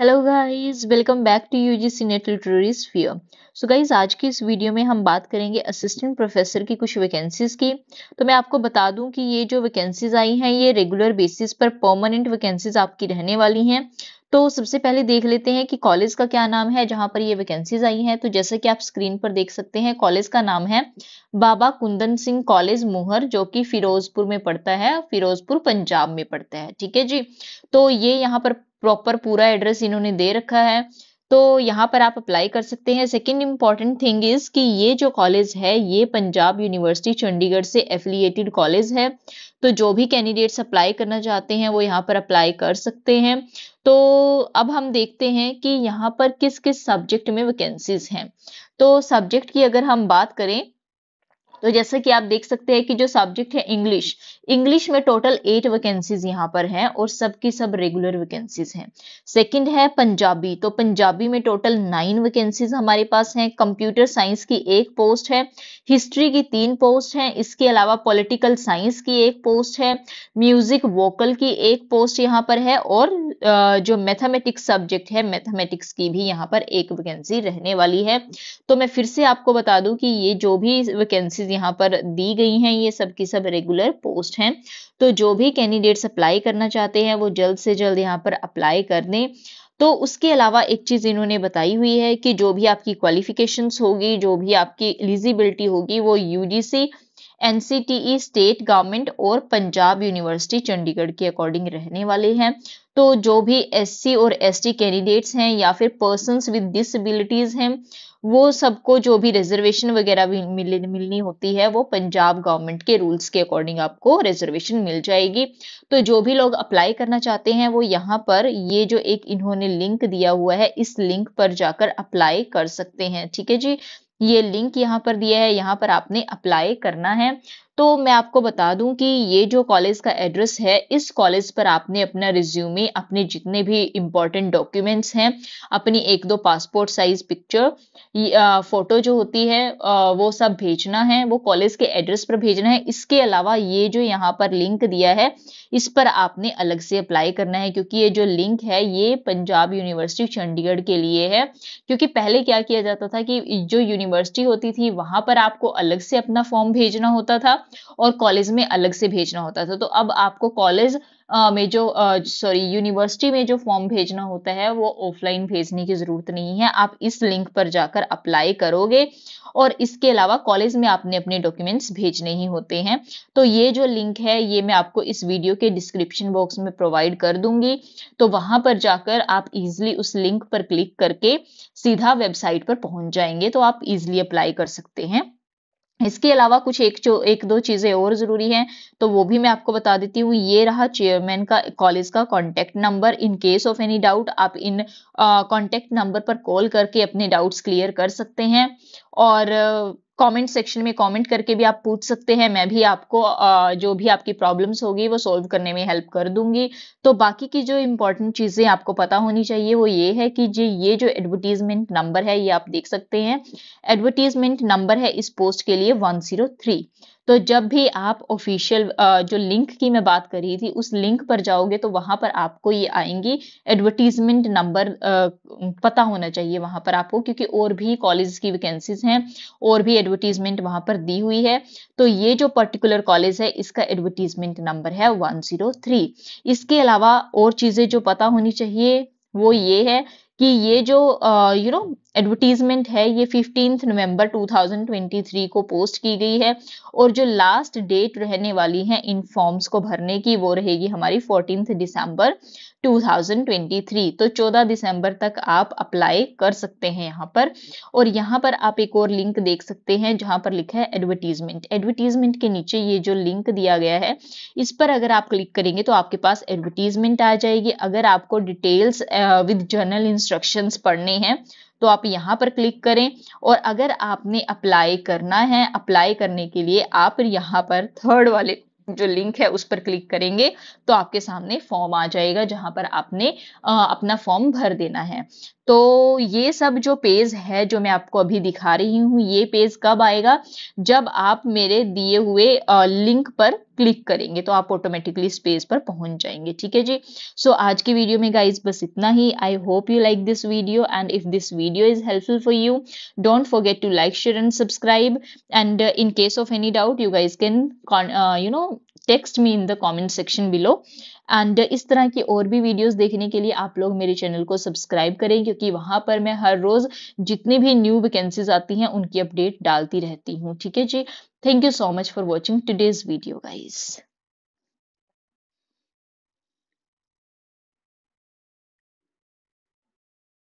hello guys welcome back to UGC NET literary sphere so guys आज की इस video में हम बात करेंगे असिस्टेंट प्रोफेसर की कुछ वैकेंसीज़ की तो मैं आपको बता दूं कि ये जो वैकेंसीज़ आई हैं ये रेगुलर बेसिस पर परमानेंट वैकेंसीज़ आपकी रहने वाली हैं तो सबसे पहले देख लेते हैं कि कॉलेज का क्या नाम है जहां पर ये वैकेंसीज आई हैं तो जैसे कि आप स्क्रीन पर देख सकते हैं कॉलेज का नाम है बाबा कुंदन सिंह कॉलेज मुहर जो कि फिरोजपुर में पड़ता है फिरोजपुर पंजाब में पड़ता है ठीक है जी तो ये यहाँ पर प्रॉपर पूरा एड्रेस इन्होंने दे रखा है तो यहाँ पर आप अप्लाई कर सकते हैं सेकेंड इम्पॉर्टेंट थिंग इज़ कि ये जो कॉलेज है ये पंजाब यूनिवर्सिटी चंडीगढ़ से एफिलिएटेड कॉलेज है तो जो भी कैंडिडेट्स अप्लाई करना चाहते हैं वो यहाँ पर अप्लाई कर सकते हैं तो अब हम देखते हैं कि यहाँ पर किस किस सब्जेक्ट में वैकेंसीज हैं तो सब्जेक्ट की अगर हम बात करें तो जैसा कि आप देख सकते हैं कि जो सब्जेक्ट है इंग्लिश इंग्लिश में टोटल एट वैकेंसीज यहाँ पर हैं और सब की सब रेगुलर वैकेंसीज हैं सेकंड है पंजाबी तो पंजाबी में टोटल नाइन वैकेंसीज हमारे पास हैं कंप्यूटर साइंस की एक पोस्ट है हिस्ट्री की तीन पोस्ट है इसके अलावा पोलिटिकल साइंस की एक पोस्ट है म्यूजिक वोकल की एक पोस्ट यहाँ पर है और जो मैथमेटिक्स सब्जेक्ट है मैथमेटिक्स की भी यहाँ पर एक वैकेंसी रहने वाली है तो मैं फिर से आपको बता दूं कि ये जो भी वैकेंसीज यहाँ पर दी गई हैं ये सब की सब रेगुलर पोस्ट हैं तो जो भी कैंडिडेट्स अप्लाई करना चाहते हैं वो जल्द से जल्द यहाँ पर अप्लाई कर दें तो उसके अलावा एक चीज़ इन्होंने बताई हुई है कि जो भी आपकी क्वालिफिकेशंस होगी जो भी आपकी एलिजिबिलिटी होगी वो यूजीसी एनसीटीई स्टेट गवर्नमेंट और पंजाब यूनिवर्सिटी चंडीगढ़ के अकॉर्डिंग रहने वाले हैं तो जो भी एससी और एसटी कैंडिडेट्स हैं या फिर पर्सन विद डिसबिलिटीज हैं वो सबको जो भी रिजर्वेशन वगैरह भी मिल, मिलनी होती है वो पंजाब गवर्नमेंट के रूल्स के अकॉर्डिंग आपको रिजर्वेशन मिल जाएगी तो जो भी लोग अप्लाई करना चाहते हैं वो यहाँ पर ये जो एक इन्होंने लिंक दिया हुआ है इस लिंक पर जाकर अप्लाई कर सकते हैं ठीक है जी ये लिंक यहाँ पर दिया है यहाँ पर आपने अप्लाई करना है तो मैं आपको बता दूं कि ये जो कॉलेज का एड्रेस है इस कॉलेज पर आपने अपना रिज्यूमे अपने जितने भी इंपॉर्टेंट डॉक्यूमेंट्स हैं अपनी एक दो पासपोर्ट साइज पिक्चर फोटो जो होती है वो सब भेजना है वो कॉलेज के एड्रेस पर भेजना है इसके अलावा ये जो यहाँ पर लिंक दिया है इस पर आपने अलग से अप्लाई करना है क्योंकि ये जो लिंक है ये पंजाब यूनिवर्सिटी चंडीगढ़ के लिए है क्योंकि पहले क्या किया जाता था कि जो यूनिवर्सिटी होती थी वहां पर आपको अलग से अपना फॉर्म भेजना होता था और कॉलेज में अलग से भेजना होता था तो अब आपको कॉलेज में जो सॉरी यूनिवर्सिटी में जो फॉर्म भेजना होता है वो ऑफलाइन भेजने की ज़रूरत नहीं है आप इस लिंक पर जाकर अप्लाई करोगे और इसके अलावा कॉलेज में आपने अपने डॉक्यूमेंट्स भेजने ही होते हैं तो ये जो लिंक है ये मैं आपको इस वीडियो के डिस्क्रिप्शन बॉक्स में प्रोवाइड कर दूंगी तो वहां पर जाकर आप इजिली उस लिंक पर क्लिक करके सीधा वेबसाइट पर पहुंच जाएंगे तो आप इजिली अप्लाई कर सकते हैं इसके अलावा कुछ एक जो एक दो चीज़ें और ज़रूरी हैं तो वो भी मैं आपको बता देती हूँ ये रहा चेयरमैन का कॉलेज का contact number in case of any doubt आप इन कांटेक्ट नंबर पर कॉल करके अपने डाउट्स क्लियर कर सकते हैं और कमेंट सेक्शन में कमेंट करके भी आप पूछ सकते हैं मैं भी आपको जो भी आपकी प्रॉब्लम्स होगी वो सॉल्व करने में हेल्प कर दूंगी तो बाकी की जो इम्पोर्टेंट चीज़ें आपको पता होनी चाहिए वो ये है कि जी ये जो एडवर्टीजमेंट नंबर है ये आप देख सकते हैं एडवर्टीजमेंट नंबर है इस पोस्ट के लिए वन जीरो थ्री तो जब भी आप ऑफिशियल जो लिंक की मैं बात कर रही थी उस लिंक पर जाओगे तो वहां पर आपको ये आएंगी एडवर्टीजमेंट नंबर पता होना चाहिए वहां पर आपको क्योंकि और भी कॉलेज की वैकेंसीज हैं और भी एडवर्टीजमेंट वहां पर दी हुई है तो ये जो पर्टिकुलर कॉलेज है इसका एडवर्टीजमेंट नंबर है वन इसके अलावा और चीज़ें जो पता होनी चाहिए वो ये है कि ये जो यू नो एडवर्टीजमेंट है ये फिफ्टीन नवंबर 2023 को पोस्ट की गई है और जो लास्ट डेट रहने वाली है इन फॉर्म्स को भरने की वो रहेगी हमारी फोर्टीन दिसंबर 2023 तो 14 दिसंबर तक आप अप्लाई कर सकते हैं यहाँ पर और यहाँ पर आप एक और लिंक देख सकते हैं जहां पर लिखा है एडवर्टीजमेंट एडवर्टीजमेंट के नीचे ये जो लिंक दिया गया है इस पर अगर आप क्लिक करेंगे तो आपके पास एडवर्टीजमेंट आ जाएगी अगर आपको डिटेल्स विद जर्नल इंस्ट्रक्शन पढ़ने हैं तो आप यहाँ पर क्लिक करें और अगर आपने अप्लाई करना है अप्लाई करने के लिए आप यहाँ पर थर्ड वाले जो लिंक है उस पर क्लिक करेंगे तो आपके सामने फॉर्म आ जाएगा जहां पर आपने आ, अपना फॉर्म भर देना है तो ये सब जो पेज है जो मैं आपको अभी दिखा रही हूँ ये पेज कब आएगा जब आप मेरे दिए हुए लिंक पर क्लिक करेंगे तो आप ऑटोमेटिकली इस पेज पर पहुंच जाएंगे ठीक है जी सो so, आज की वीडियो में गाइज बस इतना ही I hope you like this video and if this video is helpful for you don't forget to like share and subscribe and in case of any doubt you guys can you know text me in the comment section below and इस तरह की और भी videos देखने के लिए आप लोग मेरे चैनल को सब्सक्राइब करें क्योंकि वहां पर मैं हर रोज़ जितनी भी न्यू वैकेंसीज आती हैं उनकी अपडेट डालती रहती हूँ ठीक है जी thank you so much for watching today's video guys